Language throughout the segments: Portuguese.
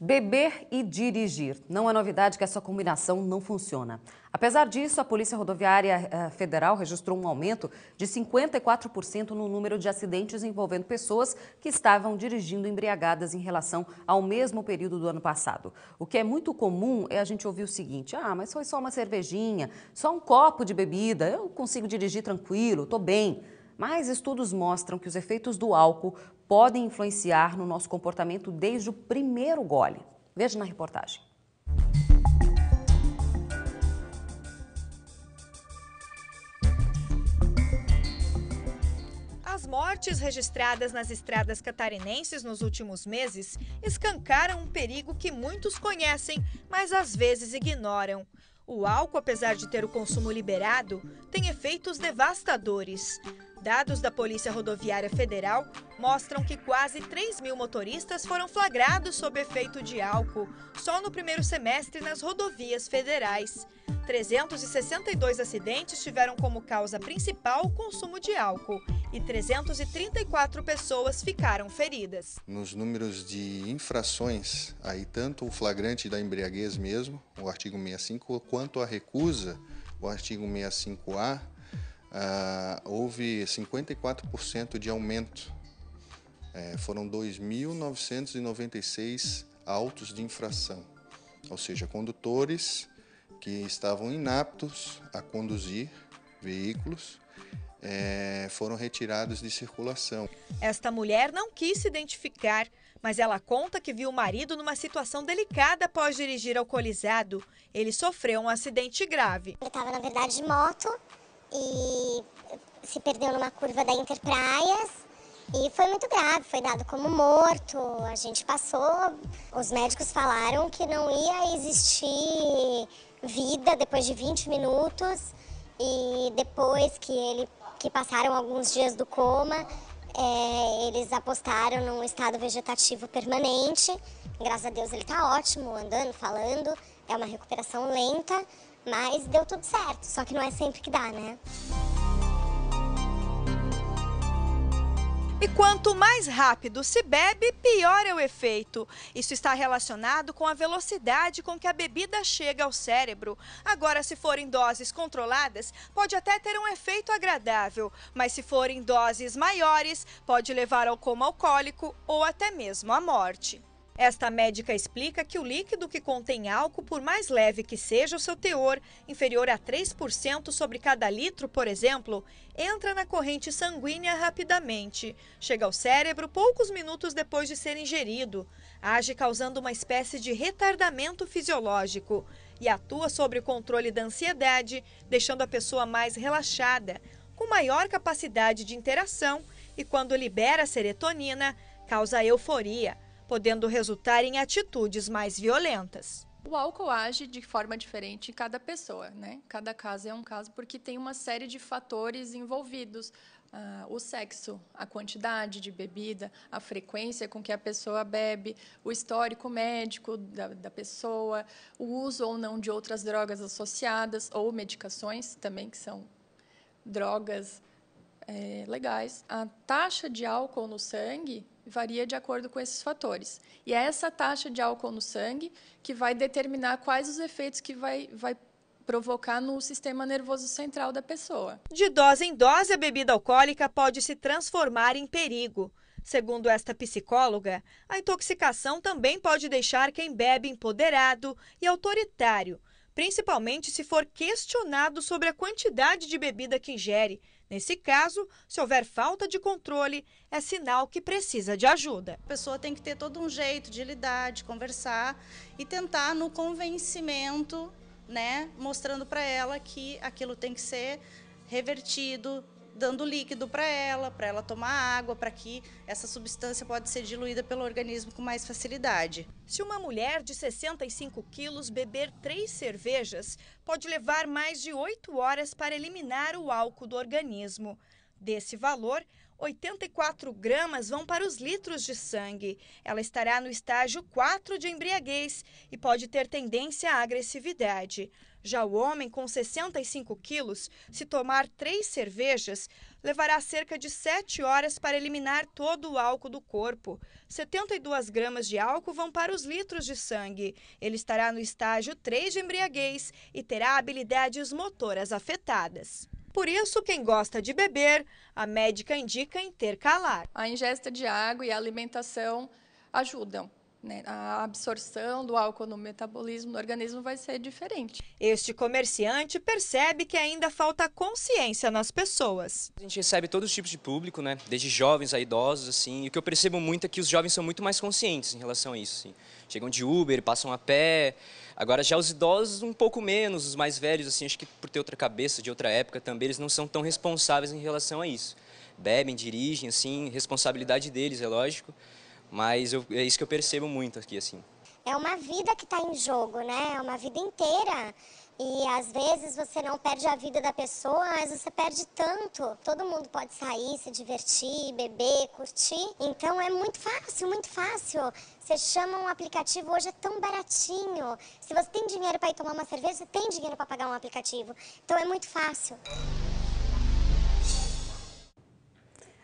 Beber e dirigir. Não é novidade que essa combinação não funciona. Apesar disso, a Polícia Rodoviária eh, Federal registrou um aumento de 54% no número de acidentes envolvendo pessoas que estavam dirigindo embriagadas em relação ao mesmo período do ano passado. O que é muito comum é a gente ouvir o seguinte: ah, mas foi só uma cervejinha, só um copo de bebida, eu consigo dirigir tranquilo, estou bem mas estudos mostram que os efeitos do álcool podem influenciar no nosso comportamento desde o primeiro gole. Veja na reportagem. As mortes registradas nas estradas catarinenses nos últimos meses escancaram um perigo que muitos conhecem, mas às vezes ignoram. O álcool, apesar de ter o consumo liberado, tem efeitos devastadores. Dados da Polícia Rodoviária Federal mostram que quase 3 mil motoristas foram flagrados sob efeito de álcool só no primeiro semestre nas rodovias federais. 362 acidentes tiveram como causa principal o consumo de álcool e 334 pessoas ficaram feridas. Nos números de infrações, aí tanto o flagrante da embriaguez mesmo, o artigo 65, quanto a recusa, o artigo 65A, ah, houve 54% de aumento. É, foram 2.996 autos de infração, ou seja, condutores que estavam inaptos a conduzir veículos é, foram retirados de circulação. Esta mulher não quis se identificar, mas ela conta que viu o marido numa situação delicada após dirigir alcoolizado. Ele sofreu um acidente grave. Ele estava, na verdade, de moto e se perdeu numa curva da Interpraias e foi muito grave, foi dado como morto. A gente passou, os médicos falaram que não ia existir vida depois de 20 minutos e depois que ele que passaram alguns dias do coma, é, eles apostaram num estado vegetativo permanente. Graças a Deus ele está ótimo, andando, falando. É uma recuperação lenta, mas deu tudo certo, só que não é sempre que dá, né? E quanto mais rápido se bebe, pior é o efeito. Isso está relacionado com a velocidade com que a bebida chega ao cérebro. Agora, se forem doses controladas, pode até ter um efeito agradável, mas se forem doses maiores, pode levar ao coma alcoólico ou até mesmo à morte. Esta médica explica que o líquido que contém álcool, por mais leve que seja o seu teor, inferior a 3% sobre cada litro, por exemplo, entra na corrente sanguínea rapidamente. Chega ao cérebro poucos minutos depois de ser ingerido. Age causando uma espécie de retardamento fisiológico e atua sobre o controle da ansiedade, deixando a pessoa mais relaxada, com maior capacidade de interação e, quando libera serotonina, causa euforia podendo resultar em atitudes mais violentas. O álcool age de forma diferente em cada pessoa, né? Cada caso é um caso porque tem uma série de fatores envolvidos. Ah, o sexo, a quantidade de bebida, a frequência com que a pessoa bebe, o histórico médico da, da pessoa, o uso ou não de outras drogas associadas ou medicações também, que são drogas é, legais. A taxa de álcool no sangue varia de acordo com esses fatores. E é essa taxa de álcool no sangue que vai determinar quais os efeitos que vai, vai provocar no sistema nervoso central da pessoa. De dose em dose, a bebida alcoólica pode se transformar em perigo. Segundo esta psicóloga, a intoxicação também pode deixar quem bebe empoderado e autoritário principalmente se for questionado sobre a quantidade de bebida que ingere. Nesse caso, se houver falta de controle, é sinal que precisa de ajuda. A pessoa tem que ter todo um jeito de lidar, de conversar e tentar no convencimento, né, mostrando para ela que aquilo tem que ser revertido, dando líquido para ela, para ela tomar água, para que essa substância pode ser diluída pelo organismo com mais facilidade. Se uma mulher de 65 quilos beber três cervejas, pode levar mais de oito horas para eliminar o álcool do organismo. Desse valor, 84 gramas vão para os litros de sangue. Ela estará no estágio 4 de embriaguez e pode ter tendência à agressividade. Já o homem, com 65 quilos, se tomar três cervejas, levará cerca de sete horas para eliminar todo o álcool do corpo. 72 gramas de álcool vão para os litros de sangue. Ele estará no estágio 3 de embriaguez e terá habilidades motoras afetadas. Por isso, quem gosta de beber, a médica indica intercalar. A ingesta de água e a alimentação ajudam né? A absorção do álcool no metabolismo do organismo vai ser diferente. Este comerciante percebe que ainda falta consciência nas pessoas. A gente recebe todos os tipos de público, né? desde jovens a idosos. Assim, e o que eu percebo muito é que os jovens são muito mais conscientes em relação a isso. Assim. Chegam de Uber, passam a pé. Agora já os idosos um pouco menos, os mais velhos, assim, acho que por ter outra cabeça, de outra época também, eles não são tão responsáveis em relação a isso. Bebem, dirigem, assim, responsabilidade deles, é lógico. Mas eu, é isso que eu percebo muito aqui, assim. É uma vida que está em jogo, né? É uma vida inteira. E às vezes você não perde a vida da pessoa, mas você perde tanto. Todo mundo pode sair, se divertir, beber, curtir. Então é muito fácil, muito fácil. Você chama um aplicativo, hoje é tão baratinho. Se você tem dinheiro para ir tomar uma cerveja, você tem dinheiro para pagar um aplicativo. Então é muito fácil.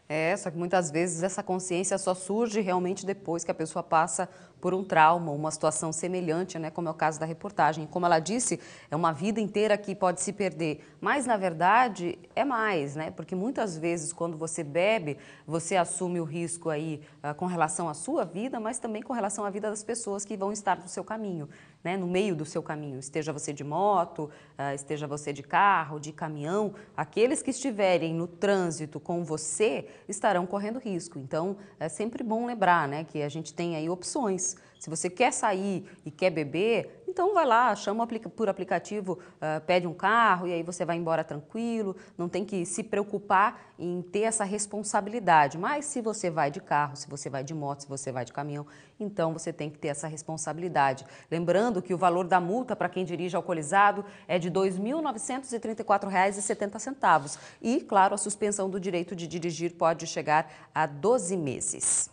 É, só que muitas vezes essa consciência só surge realmente depois que a pessoa passa por um trauma, uma situação semelhante, né, como é o caso da reportagem. Como ela disse, é uma vida inteira que pode se perder, mas na verdade é mais, né? Porque muitas vezes quando você bebe, você assume o risco aí ah, com relação à sua vida, mas também com relação à vida das pessoas que vão estar no seu caminho né, no meio do seu caminho, esteja você de moto, ah, esteja você de carro, de caminhão, aqueles que estiverem no trânsito com você estarão correndo risco. Então é sempre bom lembrar né, que a gente tem aí opções. Se você quer sair e quer beber, então vai lá, chama por aplicativo, ah, pede um carro e aí você vai embora tranquilo, não tem que se preocupar em ter essa responsabilidade. Mas se você vai de carro, se você vai de moto, se você vai de caminhão, então você tem que ter essa responsabilidade. Lembrando que o valor da multa para quem dirige alcoolizado é de R$ 2.934,70 e, claro, a suspensão do direito de dirigir pode chegar a 12 meses.